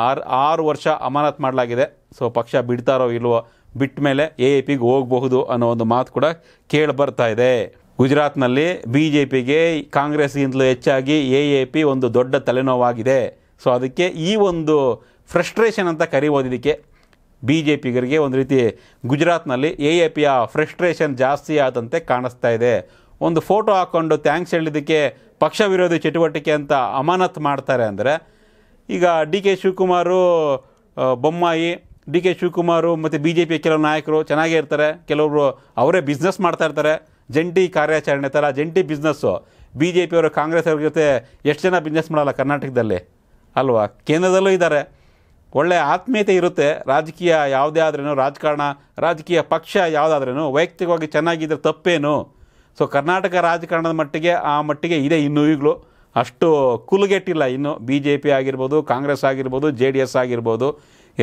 ಆರು ಆರು ವರ್ಷ ಅಮಾನತ್ ಮಾಡಲಾಗಿದೆ ಸೊ ಪಕ್ಷ ಬಿಡ್ತಾರೋ ಇಲ್ವೋ ಬಿಟ್ಟ ಮೇಲೆ ಎ ಎ ಪಿಗೆ ಹೋಗಬಹುದು ಅನ್ನೋ ಒಂದು ಮಾತು ಕೂಡ ಕೇಳಿ ಬರ್ತಾ ಇದೆ ಗುಜರಾತ್ನಲ್ಲಿ ಬಿ ಜೆ ಪಿಗೆ ಕಾಂಗ್ರೆಸ್ಗಿಂತಲೂ ಹೆಚ್ಚಾಗಿ ಎ ಎ ಪಿ ಒಂದು ದೊಡ್ಡ ತಲೆನೋವಾಗಿದೆ ಸೊ ಅದಕ್ಕೆ ಈ ಒಂದು ಫ್ರಸ್ಟ್ರೇಷನ್ ಅಂತ ಕರಿಬೋದು ಇದಕ್ಕೆ ಬಿ ಜೆ ಪಿಗರಿಗೆ ಒಂದು ರೀತಿ ಗುಜರಾತ್ನಲ್ಲಿ ಎ ಎ ಪಿಯ ಫ್ರಸ್ಟ್ರೇಷನ್ ಜಾಸ್ತಿ ಆದಂತೆ ಕಾಣಿಸ್ತಾ ಇದೆ ಒಂದು ಫೋಟೋ ಹಾಕ್ಕೊಂಡು ಥ್ಯಾಂಕ್ಸ್ ಹೇಳಿದ್ದಕ್ಕೆ ಪಕ್ಷ ವಿರೋಧಿ ಚಟುವಟಿಕೆ ಅಂತ ಅಮಾನತ್ ಮಾಡ್ತಾರೆ ಅಂದರೆ ಈಗ D K Shivakumar Bommai D K Shivakumar ಮತ್ತು ಬಿ ಜೆ ಪಿಯ ಕೆಲವು ನಾಯಕರು ಚೆನ್ನಾಗೇ ಇರ್ತಾರೆ ಕೆಲವರು ಅವರೇ ಬಿಸ್ನೆಸ್ ಇರ್ತಾರೆ ಜಂಟಿ ಕಾರ್ಯಾಚರಣೆ ಥರ ಜಂಟಿ ಬಿಸ್ನೆಸ್ಸು ಬಿ ಜೆ ಪಿಯವರು ಕಾಂಗ್ರೆಸ್ ಅವ್ರ ಜೊತೆ ಎಷ್ಟು ಜನ ಬಿಸ್ನೆಸ್ ಮಾಡಲ್ಲ ಕರ್ನಾಟಕದಲ್ಲಿ ಅಲ್ವಾ ಕೇಂದ್ರದಲ್ಲೂ ಇದ್ದಾರೆ ಒಳ್ಳೆಯ ಆತ್ಮೀಯತೆ ಇರುತ್ತೆ ರಾಜಕೀಯ ಯಾವುದೇ ಆದ್ರೇನು ರಾಜಕಾರಣ ರಾಜಕೀಯ ಪಕ್ಷ ಯಾವುದಾದ್ರೂ ವೈಯಕ್ತಿಕವಾಗಿ ಚೆನ್ನಾಗಿದ್ದರೆ ತಪ್ಪೇನು ಸೊ ಕರ್ನಾಟಕ ರಾಜಕಾರಣದ ಮಟ್ಟಿಗೆ ಆ ಮಟ್ಟಿಗೆ ಇದೆ ಇನ್ನೂ ಈಗಲೂ ಅಷ್ಟು ಕುಲುಗೆಟ್ಟಿಲ್ಲ ಇನ್ನು ಬಿ ಜೆ ಪಿ ಆಗಿರ್ಬೋದು ಕಾಂಗ್ರೆಸ್ ಆಗಿರ್ಬೋದು ಜೆ ಡಿ ಎಸ್ ಆಗಿರ್ಬೋದು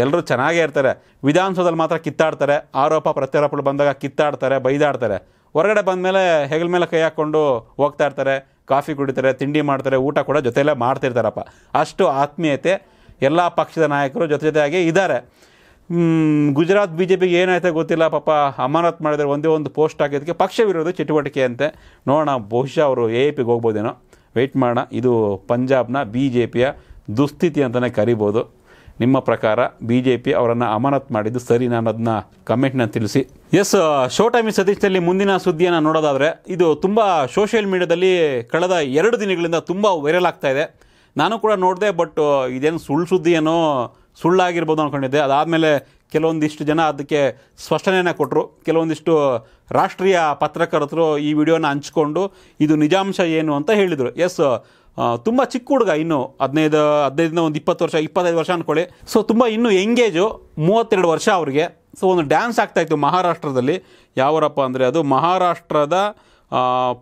ಎಲ್ಲರೂ ಚೆನ್ನಾಗೇ ಇರ್ತಾರೆ ವಿಧಾನಸೌಧದಲ್ಲಿ ಮಾತ್ರ ಕಿತ್ತಾಡ್ತಾರೆ ಆರೋಪ ಪ್ರತ್ಯಾರೋಪಗಳು ಬಂದಾಗ ಕಿತ್ತಾಡ್ತಾರೆ ಬೈದಾಡ್ತಾರೆ ಹೊರಗಡೆ ಬಂದ ಮೇಲೆ ಹೆಗಲ ಮೇಲೆ ಕೈ ಹಾಕ್ಕೊಂಡು ಹೋಗ್ತಾ ಇರ್ತಾರೆ ಕಾಫಿ ಕುಡಿತಾರೆ ತಿಂಡಿ ಮಾಡ್ತಾರೆ ಊಟ ಕೂಡ ಜೊತೆಯಲ್ಲೇ ಮಾಡ್ತಿರ್ತಾರಪ್ಪ ಅಷ್ಟು ಆತ್ಮೀಯತೆ ಎಲ್ಲ ಪಕ್ಷದ ನಾಯಕರು ಜೊತೆ ಜೊತೆಯಾಗಿ ಇದ್ದಾರೆ ಗುಜರಾತ್ ಬಿ ಜೆ ಪಿಗೆ ಏನಾಯ್ತು ಗೊತ್ತಿಲ್ಲ ಪಾಪ ಅಮಾನತ್ ಮಾಡಿದರೆ ಒಂದೇ ಒಂದು ಪೋಸ್ಟ್ ಹಾಕಿದ್ದಕ್ಕೆ ಪಕ್ಷ ವಿರೋಧ ಚಟುವಟಿಕೆ ಅಂತೆ ನೋಡೋಣ ಬಹುಶಃ ಅವರು ಎ ಎ ಪಿಗೆ ಹೋಗ್ಬೋದೇನೋ ವೆಯ್ಟ್ ಮಾಡೋಣ ಇದು ಪಂಜಾಬ್ನ ಬಿ ಜೆ ಪಿಯ ದುಸ್ಥಿತಿ ಅಂತಲೇ ಕರಿಬೋದು ನಿಮ್ಮ ಪ್ರಕಾರ ಬಿ ಜೆ ಪಿ ಅವರನ್ನು ಅಮಾನತ್ ಮಾಡಿದ್ದು ಸರಿ ನಾನು ಅದನ್ನ ಕಮೆಂಟ್ನ ತಿಳಿಸಿ ಎಸ್ ಶೋ ಟೈಮ್ ಸತೀಶ್ನಲ್ಲಿ ಮುಂದಿನ ಸುದ್ದಿಯನ್ನು ನೋಡೋದಾದರೆ ಇದು ತುಂಬ ಸೋಷಿಯಲ್ ಮೀಡಿಯಾದಲ್ಲಿ ಕಳೆದ ಎರಡು ದಿನಗಳಿಂದ ತುಂಬ ವೈರಲ್ ಆಗ್ತಾ ಇದೆ ನಾನು ಕೂಡ ನೋಡಿದೆ ಬಟ್ ಇದೇನು ಸುಳ್ಳು ಸುದ್ದಿ ಏನೋ ಸುಳ್ಳಾಗಿರ್ಬೋದು ಅಂದ್ಕೊಂಡಿದ್ದೆ ಅದಾದಮೇಲೆ ಕೆಲವೊಂದಿಷ್ಟು ಜನ ಅದಕ್ಕೆ ಸ್ಪಷ್ಟನೆಯನ್ನು ಕೊಟ್ಟರು ಕೆಲವೊಂದಿಷ್ಟು ರಾಷ್ಟ್ರೀಯ ಪತ್ರಕರ್ತರು ಈ ವಿಡಿಯೋನ ಹಂಚ್ಕೊಂಡು ಇದು ನಿಜಾಂಶ ಏನು ಅಂತ ಹೇಳಿದರು ಎಸ್ ತುಂಬ ಚಿಕ್ಕ ಹುಡುಗ ಇನ್ನು ಹದಿನೈದು ಹದಿನೈದರಿಂದ ಒಂದು ಇಪ್ಪತ್ತು ವರ್ಷ ಇಪ್ಪತ್ತೈದು ವರ್ಷ ಅಂದ್ಕೊಳ್ಳಿ ಸೊ ತುಂಬ ಇನ್ನೂ ಎಂಗೇಜು ಮೂವತ್ತೆರಡು ವರ್ಷ ಅವರಿಗೆ ಸೊ ಒಂದು ಡ್ಯಾನ್ಸ್ ಆಗ್ತಾಯಿತ್ತು ಮಹಾರಾಷ್ಟ್ರದಲ್ಲಿ ಯಾವರಪ್ಪ ಅಂದರೆ ಅದು ಮಹಾರಾಷ್ಟ್ರದ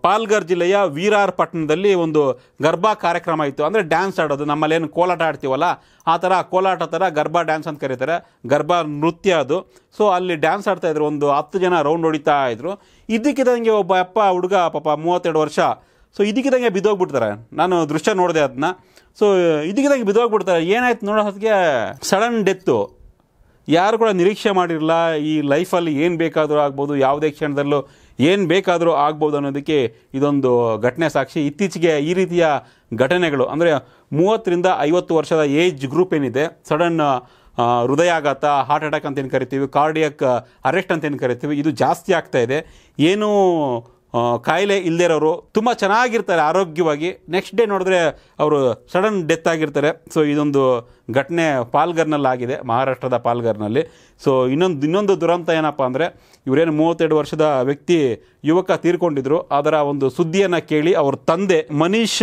ಪಾಲ್ಗರ್ ಜಿಲ್ಲೆಯ ವೀರಾರ್ ಪಟ್ಟಣದಲ್ಲಿ ಒಂದು ಗರ್ಭಾ ಕಾರ್ಯಕ್ರಮ ಇತ್ತು ಅಂದರೆ ಡ್ಯಾನ್ಸ್ ಆಡೋದು ನಮ್ಮಲ್ಲೇನು ಕೋಲಾಟ ಆಡ್ತೀವಲ್ಲ ಆ ಥರ ಕೋಲಾಟ ಥರ ಗರ್ಭಾ ಡ್ಯಾನ್ಸ್ ಅಂತ ಕರೀತಾರೆ ಗರ್ಭಾ ನೃತ್ಯ ಅದು ಸೊ ಅಲ್ಲಿ ಡ್ಯಾನ್ಸ್ ಆಡ್ತಾಯಿದ್ರು ಒಂದು ಹತ್ತು ಜನ ರೌಂಡ್ ಹೊಡಿತಾ ಇದ್ರು ಇದಕ್ಕಿದ್ದಂಗೆ ಒಬ್ಬ ಅಪ್ಪ ಹುಡುಗ ಪಾಪ ಮೂವತ್ತೆರಡು ವರ್ಷ ಸೊ ಇದಕ್ಕಿದ್ದಂಗೆ ಬಿದ್ದೋಗ್ಬಿಡ್ತಾರೆ ನಾನು ದೃಶ್ಯ ನೋಡಿದೆ ಅದನ್ನ ಸೊ ಇದಕ್ಕಿದ್ದಂಗೆ ಬಿದ್ದೋಗ್ಬಿಡ್ತಾರೆ ಏನಾಯ್ತು ನೋಡೋ ಹೊತ್ತಿಗೆ ಸಡನ್ ಡೆತ್ತು ಯಾರು ಕೂಡ ನಿರೀಕ್ಷೆ ಮಾಡಿರಲ್ಲ ಈ ಲೈಫಲ್ಲಿ ಏನು ಬೇಕಾದರೂ ಆಗ್ಬೋದು ಯಾವುದೇ ಕ್ಷಣದಲ್ಲೂ ಏನು ಬೇಕಾದರೂ ಆಗ್ಬೋದು ಅನ್ನೋದಕ್ಕೆ ಇದೊಂದು ಘಟನೆ ಸಾಕ್ಷಿ ಇತ್ತೀಚೆಗೆ ಈ ರೀತಿಯ ಘಟನೆಗಳು ಅಂದರೆ ಮೂವತ್ತರಿಂದ ಐವತ್ತು ವರ್ಷದ ಏಜ್ ಗ್ರೂಪ್ ಏನಿದೆ ಸಡನ್ ಹೃದಯಾಘಾತ ಹಾರ್ಟ್ ಅಟ್ಯಾಕ್ ಅಂತೇನು ಕರಿತೀವಿ ಕಾರ್ಡಿಯಕ್ ಅರೆಸ್ಟ್ ಅಂತೇನು ಕರಿತೀವಿ ಇದು ಜಾಸ್ತಿ ಆಗ್ತಾ ಇದೆ ಏನೂ ಕಾಯಿಲೆ ಇಲ್ಲದಿರೋರು ತುಂಬ ಚೆನ್ನಾಗಿರ್ತಾರೆ ಆರೋಗ್ಯವಾಗಿ ನೆಕ್ಸ್ಟ್ ಡೇ ನೋಡಿದ್ರೆ ಅವರು ಸಡನ್ ಡೆತ್ ಆಗಿರ್ತಾರೆ ಸೊ ಇದೊಂದು ಘಟನೆ ಪಾಲ್ಗರ್ನಲ್ಲಿ ಆಗಿದೆ ಮಹಾರಾಷ್ಟ್ರದ ಪಾಲ್ಗರ್ನಲ್ಲಿ ಸೊ ಇನ್ನೊಂದು ಇನ್ನೊಂದು ದುರಂತ ಏನಪ್ಪ ಅಂದರೆ ಇವರೇನು ಮೂವತ್ತೆರಡು ವರ್ಷದ ವ್ಯಕ್ತಿ ಯುವಕ ತೀರ್ಕೊಂಡಿದ್ರು ಅದರ ಒಂದು ಸುದ್ದಿಯನ್ನು ಕೇಳಿ ಅವ್ರ ತಂದೆ ಮನೀಷ್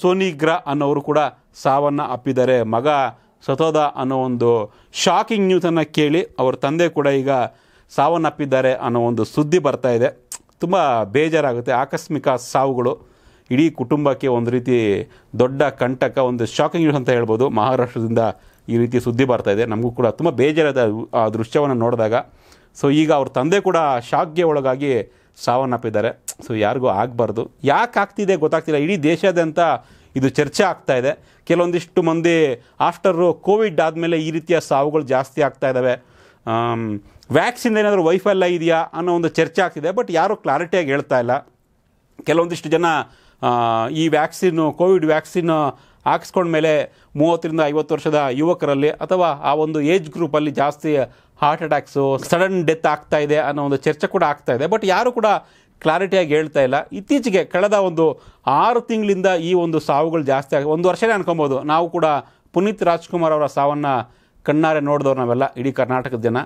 ಸೋನಿಗ್ರ ಅನ್ನೋರು ಕೂಡ ಸಾವನ್ನು ಅಪ್ಪಿದ್ದಾರೆ ಮಗ ಸತೋದ ಅನ್ನೋ ಒಂದು ಶಾಕಿಂಗ್ ನ್ಯೂಸನ್ನು ಕೇಳಿ ಅವ್ರ ತಂದೆ ಕೂಡ ಈಗ ಸಾವನ್ನಪ್ಪಿದ್ದಾರೆ ಅನ್ನೋ ಒಂದು ಸುದ್ದಿ ಬರ್ತಾ ಇದೆ ತುಂಬ ಬೇಜಾರಾಗುತ್ತೆ ಆಕಸ್ಮಿಕ ಸಾವುಗಳು ಇಡೀ ಕುಟುಂಬಕ್ಕೆ ಒಂದು ರೀತಿ ದೊಡ್ಡ ಕಂಟಕ ಒಂದು ಶಾಕಿಂಗ್ ನ್ಯೂಸ್ ಅಂತ ಹೇಳ್ಬೋದು ಮಹಾರಾಷ್ಟ್ರದಿಂದ ಈ ರೀತಿ ಸುದ್ದಿ ಬರ್ತಾ ಇದೆ ನಮಗೂ ಕೂಡ ತುಂಬ ಬೇಜಾರಾದ ಆ ದೃಶ್ಯವನ್ನು ನೋಡಿದಾಗ ಸೊ ಈಗ ಅವ್ರ ತಂದೆ ಕೂಡ ಶಾಕ್ಗೆ ಒಳಗಾಗಿ ಸಾವನ್ನಪ್ಪಿದ್ದಾರೆ ಸೊ ಯಾರಿಗೂ ಆಗಬಾರ್ದು ಯಾಕೆ ಆಗ್ತಿದೆ ಗೊತ್ತಾಗ್ತಿಲ್ಲ ಇಡೀ ದೇಶಾದ್ಯಂತ ಇದು ಚರ್ಚೆ ಆಗ್ತಾ ಇದೆ ಕೆಲವೊಂದಿಷ್ಟು ಮಂದಿ ಆಫ್ಟರು ಕೋವಿಡ್ ಆದಮೇಲೆ ಈ ರೀತಿಯ ಸಾವುಗಳು ಜಾಸ್ತಿ ಆಗ್ತಾ ಇದ್ದಾವೆ ವ್ಯಾಕ್ಸಿನ್ ಏನಾದರೂ ವೈಫಲ್ಯ ಇದೆಯಾ ಅನ್ನೋ ಒಂದು ಚರ್ಚೆ ಆಗ್ತಿದೆ ಬಟ್ ಯಾರೂ ಕ್ಲಾರಿಟಿಯಾಗಿ ಹೇಳ್ತಾ ಇಲ್ಲ ಕೆಲವೊಂದಿಷ್ಟು ಜನ ಈ ವ್ಯಾಕ್ಸಿನ್ನು ಕೋವಿಡ್ ವ್ಯಾಕ್ಸಿನ್ ಹಾಕ್ಸ್ಕೊಂಡ್ಮೇಲೆ ಮೂವತ್ತರಿಂದ ಐವತ್ತು ವರ್ಷದ ಯುವಕರಲ್ಲಿ ಅಥವಾ ಆ ಒಂದು ಏಜ್ ಗ್ರೂಪಲ್ಲಿ ಜಾಸ್ತಿ ಹಾರ್ಟ್ ಅಟ್ಯಾಕ್ಸು ಸಡನ್ ಡೆತ್ ಆಗ್ತಾ ಇದೆ ಅನ್ನೋ ಒಂದು ಚರ್ಚೆ ಕೂಡ ಆಗ್ತಾ ಇದೆ ಬಟ್ ಯಾರೂ ಕೂಡ ಕ್ಲಾರಿಟಿಯಾಗಿ ಹೇಳ್ತಾ ಇಲ್ಲ ಇತ್ತೀಚೆಗೆ ಕಳೆದ ಒಂದು ಆರು ತಿಂಗಳಿಂದ ಈ ಒಂದು ಸಾವುಗಳು ಜಾಸ್ತಿ ಆಗಿ ಒಂದು ವರ್ಷನೇ ಅನ್ಕೊಬೋದು ನಾವು ಕೂಡ ಪುನೀತ್ ರಾಜ್ಕುಮಾರ್ ಅವರ ಸಾವನ್ನು ಕಣ್ಣಾರೆ ನೋಡಿದವ್ರು ನಾವೆಲ್ಲ ಇಡೀ ಕರ್ನಾಟಕದ ಜನ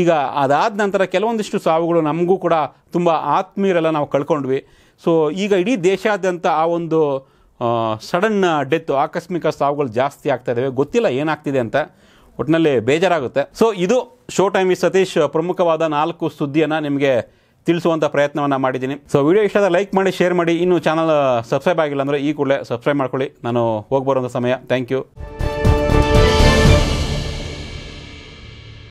ಈಗ ಅದಾದ ನಂತರ ಕೆಲವೊಂದಿಷ್ಟು ಸಾವುಗಳು ನಮಗೂ ಕೂಡ ತುಂಬ ಆತ್ಮೀಯರೆಲ್ಲ ನಾವು ಕಳ್ಕೊಂಡ್ವಿ ಸೊ ಈಗ ಇಡೀ ದೇಶಾದ್ಯಂತ ಆ ಒಂದು ಸಡನ್ ಡೆತ್ ಆಕಸ್ಮಿಕ ಸಾವುಗಳು ಜಾಸ್ತಿ ಆಗ್ತಾ ಇದ್ದಾವೆ ಗೊತ್ತಿಲ್ಲ ಏನಾಗ್ತಿದೆ ಅಂತ ಒಟ್ಟಿನಲ್ಲಿ ಬೇಜಾರಾಗುತ್ತೆ ಸೊ ಇದು ಶೋ ಟೈಮ್ ಈ ಸತೀಶ್ ಪ್ರಮುಖವಾದ ನಾಲ್ಕು ಸುದ್ದಿಯನ್ನು ನಿಮಗೆ ತಿಳಿಸುವಂಥ ಪ್ರಯತ್ನವನ್ನು ಮಾಡಿದ್ದೀನಿ ಸೊ ವಿಡಿಯೋ ಇಷ್ಟ ಲೈಕ್ ಮಾಡಿ ಶೇರ್ ಮಾಡಿ ಇನ್ನೂ ಚಾನಲ್ ಸಬ್ಸ್ಕ್ರೈಬ್ ಆಗಿಲ್ಲ ಅಂದರೆ ಈ ಕೂಡಲೇ ಸಬ್ಸ್ಕ್ರೈಬ್ ಮಾಡ್ಕೊಳ್ಳಿ ನಾನು ಹೋಗಿ ಬರೋಂಥ ಸಮಯ ಥ್ಯಾಂಕ್ ಯು